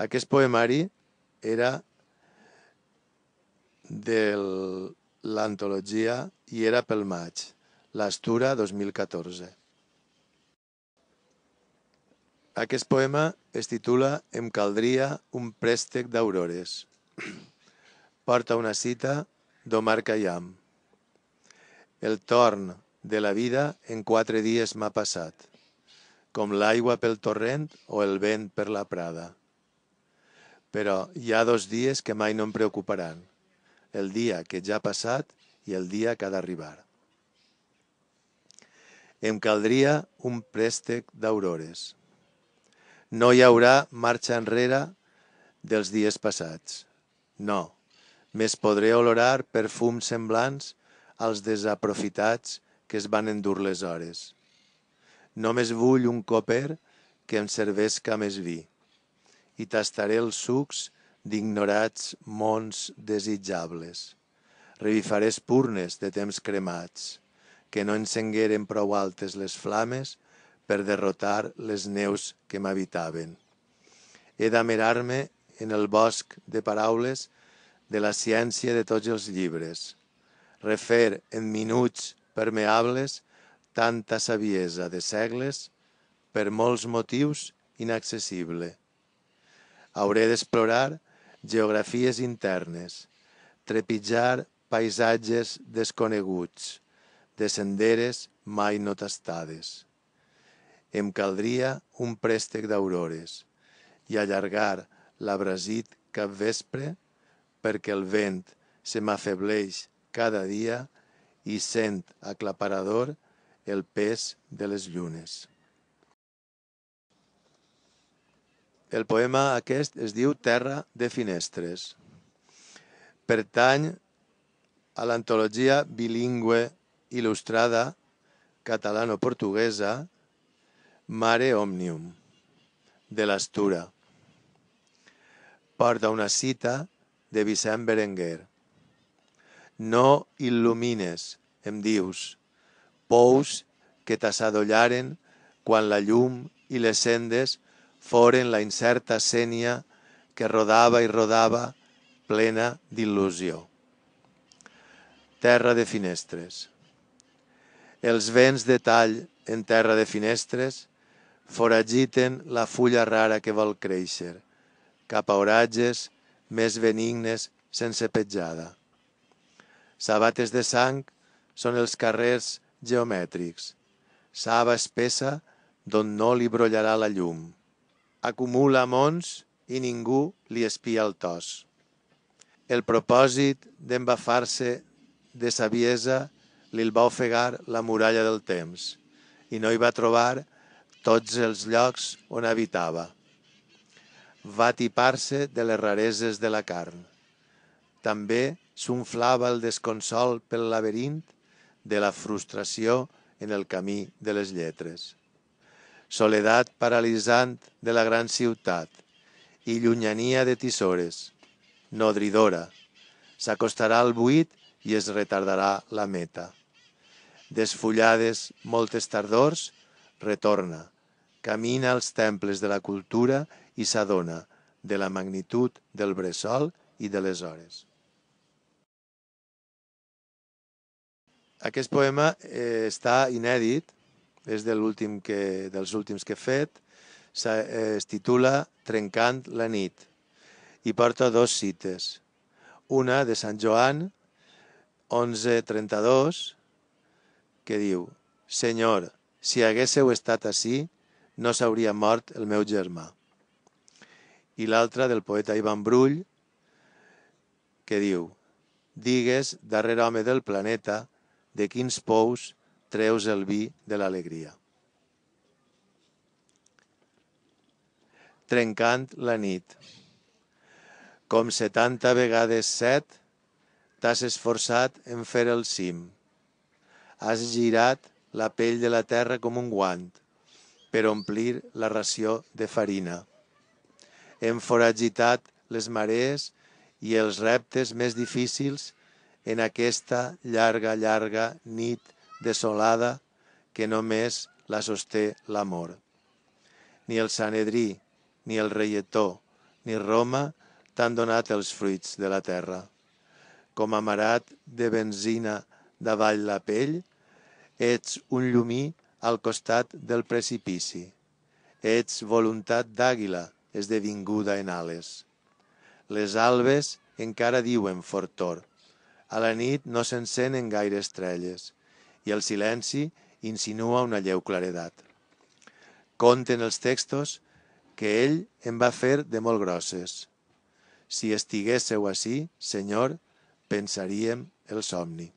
Aquest poemari era de l'antologia I era pel maig, l'Astura 2014. Aquest poema es titula Em caldria un préstec d'aurores. Porta una cita d'Omar Khayyam. El torn de la vida en quatre dies m'ha passat, com l'aigua pel torrent o el vent per la prada. Però hi ha dos dies que mai no em preocuparan, el dia que ja ha passat i el dia que ha d'arribar. Em caldria un préstec d'aurores. No hi haurà marxa enrere dels dies passats. No, més podré olorar perfums semblants als desaprofitats que es van endur les hores. Només vull un coper que em servesca més vi i tastaré els sucs d'ignorats mons desitjables. Revifaré espurnes de temps cremats, que no encengueren prou altes les flames per derrotar les neus que m'habitaven. He damerar me en el bosc de paraules de la ciència de tots els llibres, refer en minuts permeables tanta saviesa de segles per molts motius inaccessible Hauré d'explorar geografies internes, trepitjar paisatges desconeguts, de senderes mai no tastades. Em caldria un préstec d'aurores i allargar l'abrasit cap vespre perquè el vent se m'afebleix cada dia i sent aclaparador el pes de les llunes. El poema aquest es diu Terra de finestres. Pertany a l'antologia bilingüe il·lustrada catalano-portuguesa Mare Omnium, de l'Astura. Porta una cita de Vicent Berenguer. No il·lumines, em dius, pous que t'assadollaren quan la llum i les sendes foren la incerta sènia que rodava i rodava plena d'il·lusió. Terra de finestres. Els vents de tall en terra de finestres foragiten la fulla rara que vol créixer, cap a oratges més benignes sense petjada. Sabates de sang són els carrers geomètrics, saba espessa d'on no li brollarà la llum acumula mons i ningú li espia el tos. El propòsit d'embafar-se de saviesa li el va ofegar la muralla del temps i no hi va trobar tots els llocs on habitava. Va tipar-se de les rareses de la carn. També s'unflava el desconsol pel laberint de la frustració en el camí de les lletres soledat paralitzant de la gran ciutat i llunyania de tisores, nodridora, s'acostarà al buit i es retardarà la meta. Desfullades moltes tardors, retorna, camina als temples de la cultura i s'adona de la magnitud del bressol i de les hores. Aquest poema eh, està inèdit, és de últim que, dels últims que he fet, eh, es titula Trencant la nit i porta dos cites. Una de Sant Joan, 11.32, que diu Senyor, si haguéssiu estat així, no s'hauria mort el meu germà. I l'altra del poeta Ivan Brull, que diu Digues, darrer home del planeta, de quins pous treus el vi de l'alegria. Trencant la nit. Com setanta vegades set, t'has esforçat en fer el cim. Has girat la pell de la terra com un guant per omplir la ració de farina. Hem foragitat les marees i els reptes més difícils en aquesta llarga, llarga nit desolada que només la sosté l'amor. Ni el Sanedrí, ni el Reietó, ni Roma t'han donat els fruits de la terra. Com amarat de benzina davall la pell, ets un llumí al costat del precipici. Ets voluntat d'àguila esdevinguda en ales. Les albes encara diuen fortor. A la nit no s'encenen gaire estrelles i el silenci insinua una lleu claredat. Conten els textos que ell em va fer de molt grosses. Si estiguésseu així, senyor, pensaríem el somni.